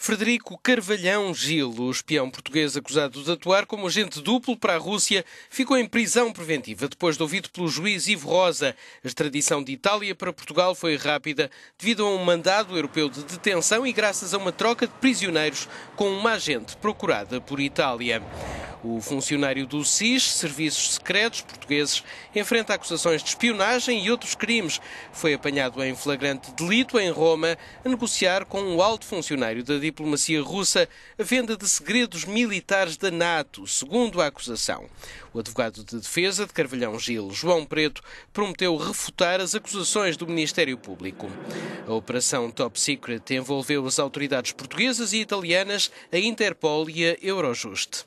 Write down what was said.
Frederico Carvalhão Gil, o espião português acusado de atuar como agente duplo para a Rússia, ficou em prisão preventiva depois de ouvido pelo juiz Ivo Rosa. A extradição de Itália para Portugal foi rápida devido a um mandado europeu de detenção e graças a uma troca de prisioneiros com uma agente procurada por Itália. O funcionário do SIS, Serviços Secretos Portugueses, enfrenta acusações de espionagem e outros crimes. Foi apanhado em flagrante delito em Roma a negociar com um alto funcionário da diplomacia russa a venda de segredos militares da NATO, segundo a acusação. O advogado de defesa de Carvalhão Gil, João Preto, prometeu refutar as acusações do Ministério Público. A operação Top Secret envolveu as autoridades portuguesas e italianas, a Interpol e a Eurojust.